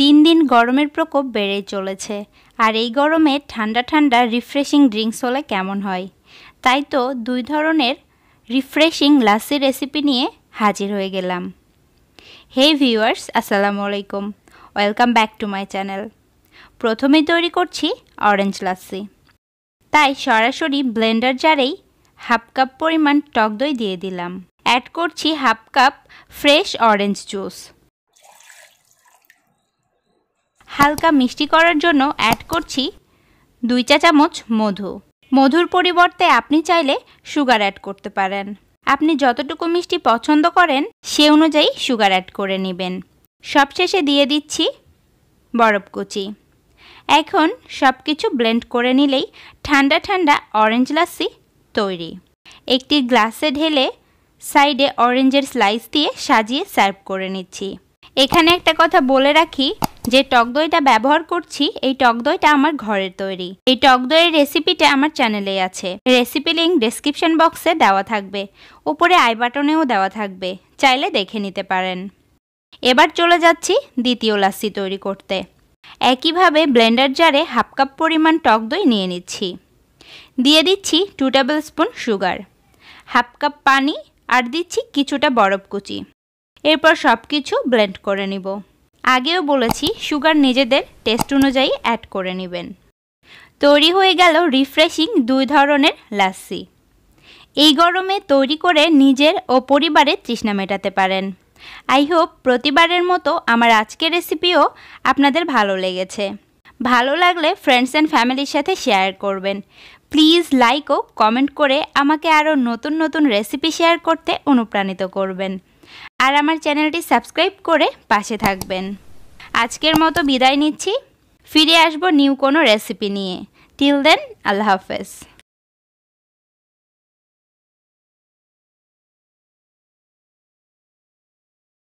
দিন দিন গরমের প্রকোপ বেড়েই চলেছে আর এই গরমে ঠান্ডা ঠান্ডা রিফ্রেশিং ড্রিঙ্কস হলে কেমন হয় তাই তো দুই ধরনের রিফ্রেশিং লাসি রেসিপি নিয়ে হাজির হয়ে গেলাম হে ভিউয়ার্স আসসালামু আলাইকুম welcome back to my channel প্রথমেই তৈরি করছি অরেঞ্জ লাসি তাই সরাসরি ব্লেন্ডার জারেই হাফ কাপ পরিমাণ টক দই দিয়ে দিলাম অ্যাড করছি half cup fresh orange juice হালকা মিষ্টি করার জন্য অ্যাড করছি দুই চা চামচ মধু মধুর পরিবর্তে আপনি চাইলে সুগার অ্যাড করতে পারেন আপনি যতটুকু মিষ্টি পছন্দ করেন সে অনুযায়ী সুগার অ্যাড করে নেবেন সবশেষে দিয়ে দিচ্ছি বরফ কুচি এখন সব কিছু ব্লেন্ড করে নিলেই ঠান্ডা ঠান্ডা অরেঞ্জ লাসি তৈরি একটি গ্লাসে ঢেলে সাইডে অরেঞ্জের স্লাইস দিয়ে সাজিয়ে সার্ভ করে নিচ্ছি এখানে একটা কথা বলে রাখি যে টক দইটা ব্যবহার করছি এই টক দইটা আমার ঘরের তৈরি এই টক দইয়ের রেসিপিটা আমার চ্যানেলে আছে রেসিপি লিঙ্ক ডেসক্রিপশন বক্সে দেওয়া থাকবে উপরে আই বাটনেও দেওয়া থাকবে চাইলে দেখে নিতে পারেন এবার চলে যাচ্ছি দ্বিতীয় লাসি তৈরি করতে একইভাবে ব্লেন্ডার জারে হাফ কাপ পরিমাণ টক দই নিয়ে নিচ্ছি দিয়ে দিচ্ছি two tablespoon sugar half cup পানি আর দিচ্ছি কিছুটা বরফ কুচি এরপর সব কিছু ব্লেন্ড করে নিব আগেও বলেছি সুগার নিজেদের টেস্ট অনুযায়ী অ্যাড করে নেবেন তৈরি হয়ে গেল রিফ্রেশিং দুই ধরনের লাসি এই গরমে তৈরি করে নিজের ও পরিবারের তৃষ্ণা মেটাতে পারেন আই হোপ প্রতিবারের মতো আমার আজকের রেসিপিও আপনাদের ভালো লেগেছে ভালো লাগলে ফ্রেন্ডস অ্যান্ড ফ্যামিলির সাথে শেয়ার করবেন প্লিজ লাইক ও কমেন্ট করে আমাকে আরও নতুন নতুন রেসিপি শেয়ার করতে অনুপ্রাণিত করবেন আর আমার চ্যানেলটি সাবস্ক্রাইব করে পাশে থাকবেন আজকের মতো বিদায় নিচ্ছি ফিরে আসব নিউ কোনো রেসিপি নিয়ে টিল দেন আল্লাহ হাফেজ